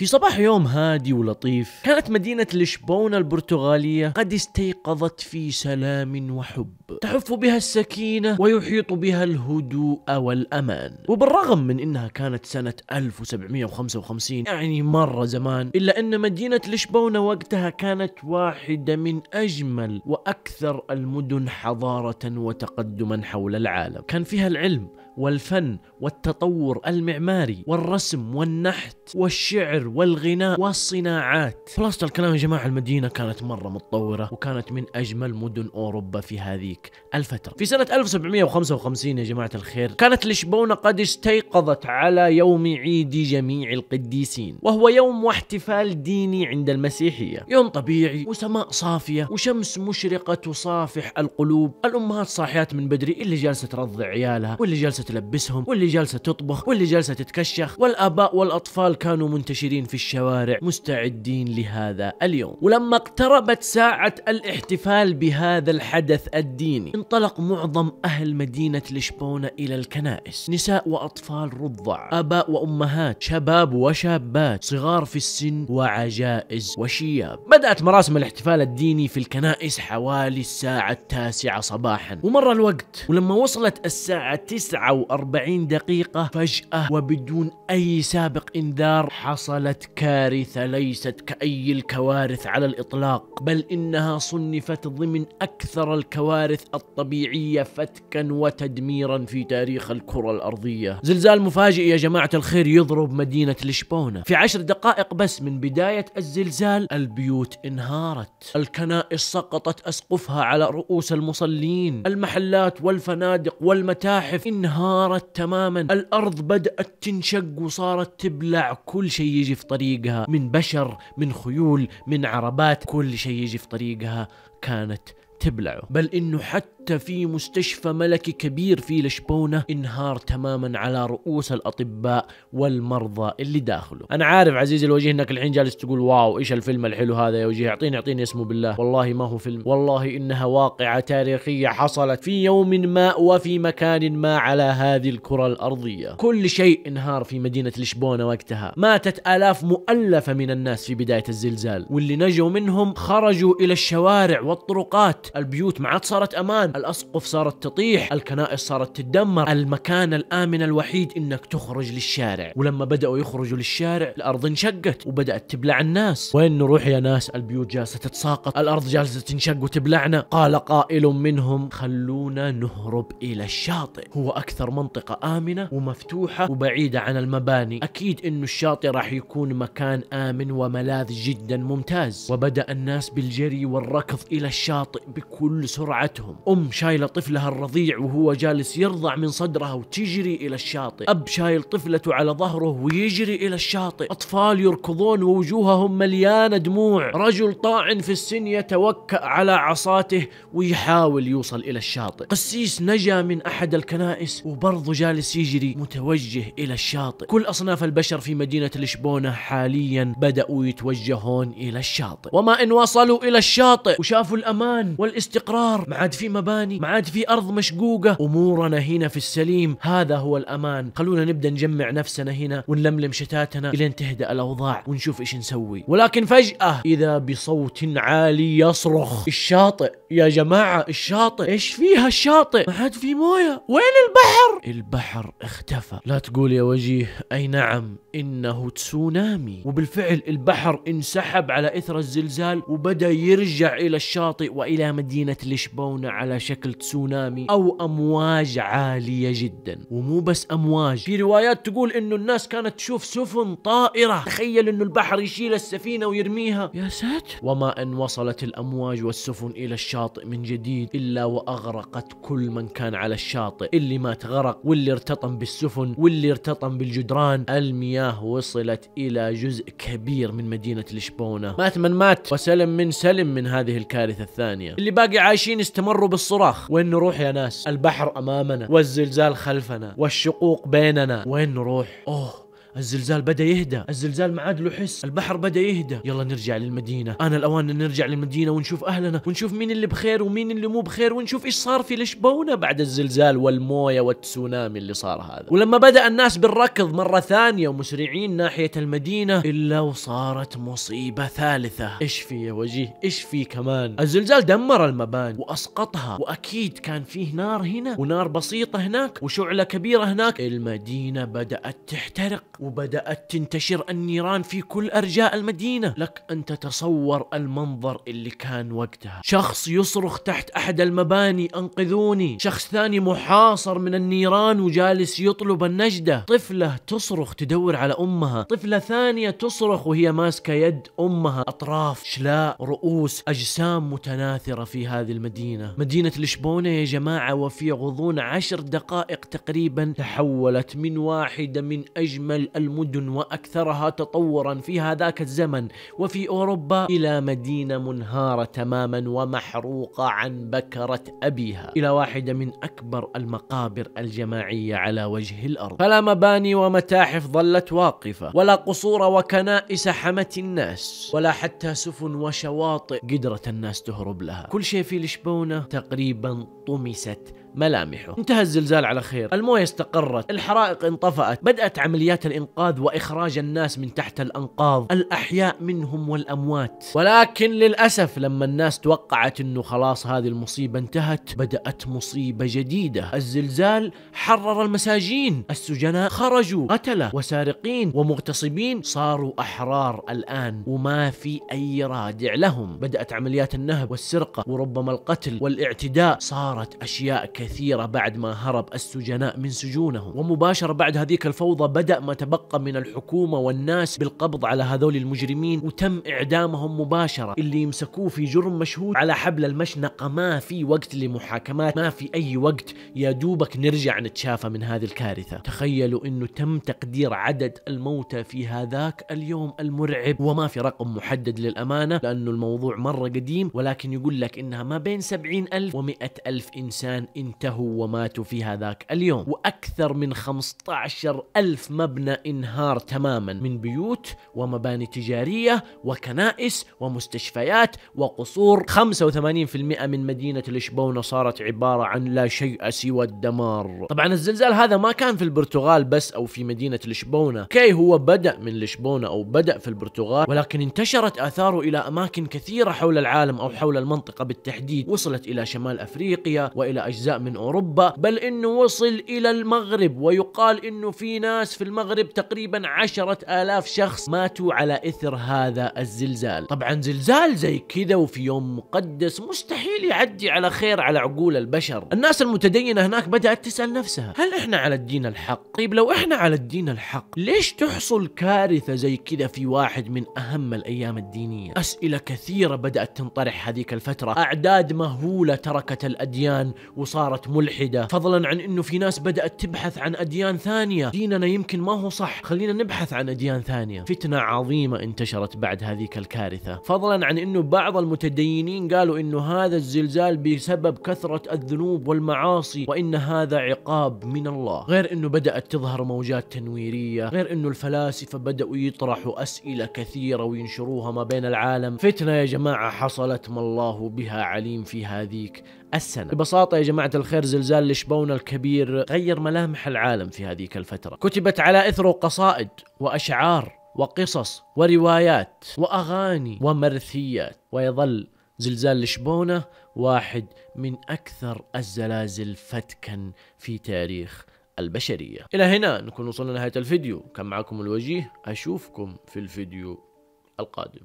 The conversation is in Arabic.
في صباح يوم هادي ولطيف كانت مدينة لشبونة البرتغالية قد استيقظت في سلام وحب تحف بها السكينة ويحيط بها الهدوء والأمان وبالرغم من أنها كانت سنة 1755 يعني مرة زمان إلا أن مدينة لشبونة وقتها كانت واحدة من أجمل وأكثر المدن حضارة وتقدما حول العالم كان فيها العلم والفن والتطور المعماري والرسم والنحت والشعر والغناء والصناعات خلاصة الكلام يا جماعة المدينة كانت مرة متطورة وكانت من أجمل مدن أوروبا في هذه ذيك الفترة في سنة 1755 يا جماعة الخير كانت لشبونة قد استيقظت على يوم عيد جميع القديسين وهو يوم واحتفال ديني عند المسيحية يوم طبيعي وسماء صافية وشمس مشرقة تصافح القلوب الأمهات صاحيات من بدري اللي جالسة ترضع عيالها واللي جالسة تلبسهم واللي جالسة تطبخ واللي جالسة تتكشخ والآباء والأطفال كانوا منتشرين في الشوارع مستعدين لهذا اليوم ولما اقتربت ساعة الاحتفال بهذا الحدث الديني اللاتيني انطلق معظم أهل مدينة لشبونة إلى الكنائس نساء وأطفال رضع أباء وأمهات شباب وشابات صغار في السن وعجائز وشياب بدأت مراسم الاحتفال الديني في الكنائس حوالي الساعة التاسعة صباحا ومر الوقت ولما وصلت الساعة وأربعين دقيقة فجأة وبدون أي سابق إنذار حصلت كارثة ليست كأي الكوارث على الإطلاق بل إنها صنفت ضمن أكثر الكوارث الكوارث الطبيعية فتكا وتدميرا في تاريخ الكرة الأرضية زلزال مفاجئ يا جماعة الخير يضرب مدينة لشبونة في عشر دقائق بس من بداية الزلزال البيوت انهارت الكنائس سقطت أسقفها على رؤوس المصلين المحلات والفنادق والمتاحف انهارت تماما الأرض بدأت تنشق وصارت تبلع كل شيء يجي في طريقها من بشر من خيول من عربات كل شيء يجي في طريقها كانت تبلعه بل انه حتى حتى في مستشفى ملكي كبير في لشبونة انهار تماما على رؤوس الأطباء والمرضى اللي داخله أنا عارف عزيزي الوجيه أنك الحين جالس تقول واو إيش الفيلم الحلو هذا يا وجيه أعطيني أعطيني اسمه بالله والله ما هو فيلم والله إنها واقعة تاريخية حصلت في يوم ما وفي مكان ما على هذه الكرة الأرضية كل شيء انهار في مدينة لشبونة وقتها ماتت آلاف مؤلفة من الناس في بداية الزلزال واللي نجوا منهم خرجوا إلى الشوارع والطرقات البيوت ما عاد صارت أمان الآن الأسقف صارت تطيح الكنائس صارت تدمر المكان الآمن الوحيد إنك تخرج للشارع ولما بدأوا يخرجوا للشارع الأرض انشقت وبدأت تبلع الناس وين نروح يا ناس البيوت جالسة تتساقط الأرض جالسة تنشق وتبلعنا قال قائل منهم خلونا نهرب إلى الشاطئ هو أكثر منطقة آمنة ومفتوحة وبعيدة عن المباني أكيد إنه الشاطئ راح يكون مكان آمن وملاذ جدا ممتاز وبدأ الناس بالجري والركض إلى الشاطئ بكل سرعتهم أم شايلة طفلها الرضيع وهو جالس يرضع من صدرها وتجري إلى الشاطئ أب شايل طفلته على ظهره ويجري إلى الشاطئ أطفال يركضون ووجوههم مليانة دموع رجل طاعن في السن يتوكأ على عصاته ويحاول يوصل إلى الشاطئ قسيس نجا من أحد الكنائس وبرضه جالس يجري متوجه إلى الشاطئ كل أصناف البشر في مدينة لشبونة حاليا بدأوا يتوجهون إلى الشاطئ وما إن وصلوا إلى الشاطئ وشافوا الأمان والاستقرار ما عاد في مبادئ تعباني ما عاد في ارض مشقوقه امورنا هنا في السليم هذا هو الامان خلونا نبدا نجمع نفسنا هنا ونلملم شتاتنا الين تهدا الاوضاع ونشوف ايش نسوي ولكن فجاه اذا بصوت عالي يصرخ الشاطئ يا جماعه الشاطئ ايش فيها الشاطئ ما عاد في مويه وين البحر البحر اختفى لا تقول يا وجيه اي نعم انه تسونامي وبالفعل البحر انسحب على اثر الزلزال وبدا يرجع الى الشاطئ والى مدينه لشبونه على شكل تسونامي او امواج عاليه جدا ومو بس امواج في روايات تقول انه الناس كانت تشوف سفن طائره تخيل انه البحر يشيل السفينه ويرميها يا ساتر وما ان وصلت الامواج والسفن الى الشاطئ من جديد الا واغرقت كل من كان على الشاطئ اللي مات غرق واللي ارتطم بالسفن واللي ارتطم بالجدران المياه وصلت الى جزء كبير من مدينه لشبونه مات من مات وسلم من سلم من هذه الكارثه الثانيه اللي باقي عايشين استمروا بالص الصراخ وين نروح يا ناس البحر أمامنا والزلزال خلفنا والشقوق بيننا وين نروح أوه الزلزال بدا يهدى الزلزال ما عاد له حس البحر بدا يهدى يلا نرجع للمدينه انا الاوان ان نرجع للمدينه ونشوف اهلنا ونشوف مين اللي بخير ومين اللي مو بخير ونشوف ايش صار في لشبونه بعد الزلزال والمويه والتسونامي اللي صار هذا ولما بدا الناس بالركض مره ثانيه ومسرعين ناحيه المدينه الا وصارت مصيبه ثالثه ايش في يا وجيه ايش في كمان الزلزال دمر المباني واسقطها واكيد كان فيه نار هنا ونار بسيطه هناك وشعله كبيره هناك المدينه بدات تحترق وبدأت تنتشر النيران في كل أرجاء المدينة لك أن تتصور المنظر اللي كان وقتها شخص يصرخ تحت أحد المباني أنقذوني شخص ثاني محاصر من النيران وجالس يطلب النجدة طفلة تصرخ تدور على أمها طفلة ثانية تصرخ وهي ماسكة يد أمها أطراف شلاء رؤوس أجسام متناثرة في هذه المدينة مدينة لشبونة يا جماعة وفي غضون عشر دقائق تقريبا تحولت من واحدة من أجمل المدن وأكثرها تطورا في هذاك الزمن وفي أوروبا إلى مدينة منهارة تماما ومحروقة عن بكرة أبيها إلى واحدة من أكبر المقابر الجماعية على وجه الأرض فلا مباني ومتاحف ظلت واقفة ولا قصور وكنائس حمت الناس ولا حتى سفن وشواطئ قدرت الناس تهرب لها كل شيء في لشبونة تقريبا طمست ملامحه انتهى الزلزال على خير المويه استقرت الحرائق انطفأت بدأت عمليات الإنقاذ وإخراج الناس من تحت الأنقاض الأحياء منهم والأموات ولكن للأسف لما الناس توقعت أنه خلاص هذه المصيبة انتهت بدأت مصيبة جديدة الزلزال حرر المساجين السجناء خرجوا قتلة وسارقين ومغتصبين صاروا أحرار الآن وما في أي رادع لهم بدأت عمليات النهب والسرقة وربما القتل والاعتداء صارت أشياء كثيرة بعد ما هرب السجناء من سجونهم ومباشرة بعد هذيك الفوضى بدأ ما تبقى من الحكومة والناس بالقبض على هذول المجرمين وتم إعدامهم مباشرة اللي يمسكوه في جرم مشهود على حبل المشنقة ما في وقت لمحاكمات ما في أي وقت يا دوبك نرجع نتشافى من هذه الكارثة تخيلوا أنه تم تقدير عدد الموتى في هذاك اليوم المرعب وما في رقم محدد للأمانة لأنه الموضوع مرة قديم ولكن يقول لك أنها ما بين 70 ألف و ألف إنسان إن انتهوا وماتوا في هذاك اليوم وأكثر من 15 ألف مبنى انهار تماما من بيوت ومباني تجارية وكنائس ومستشفيات وقصور 85% من مدينة لشبونة صارت عبارة عن لا شيء سوى الدمار طبعا الزلزال هذا ما كان في البرتغال بس أو في مدينة لشبونة كي هو بدأ من لشبونة أو بدأ في البرتغال ولكن انتشرت آثاره إلى أماكن كثيرة حول العالم أو حول المنطقة بالتحديد وصلت إلى شمال أفريقيا وإلى أجزاء من أوروبا بل أنه وصل إلى المغرب ويقال أنه في ناس في المغرب تقريبا عشرة آلاف شخص ماتوا على إثر هذا الزلزال طبعا زلزال زي كذا وفي يوم مقدس مستحيل يعدي على خير على عقول البشر الناس المتدينة هناك بدأت تسأل نفسها هل إحنا على الدين الحق؟ طيب لو إحنا على الدين الحق ليش تحصل كارثة زي كذا في واحد من أهم الأيام الدينية؟ أسئلة كثيرة بدأت تنطرح هذيك الفترة أعداد مهولة تركت الأديان وصار صارت ملحدة فضلا عن انه في ناس بدأت تبحث عن اديان ثانية ديننا يمكن ما هو صح خلينا نبحث عن اديان ثانية فتنة عظيمة انتشرت بعد هذيك الكارثة فضلا عن انه بعض المتدينين قالوا انه هذا الزلزال بسبب كثرة الذنوب والمعاصي وان هذا عقاب من الله غير انه بدأت تظهر موجات تنويرية غير انه الفلاسفة بدأوا يطرحوا اسئلة كثيرة وينشروها ما بين العالم فتنة يا جماعة حصلت ما الله بها عليم في هذيك السنة ببساطة يا جماعة الخير زلزال لشبونة الكبير غير ملامح العالم في هذيك الفترة كتبت على إثره قصائد وأشعار وقصص وروايات وأغاني ومرثيات ويظل زلزال لشبونة واحد من أكثر الزلازل فتكا في تاريخ البشرية إلى هنا نكون وصلنا لنهاية الفيديو كان معكم الوجيه أشوفكم في الفيديو القادم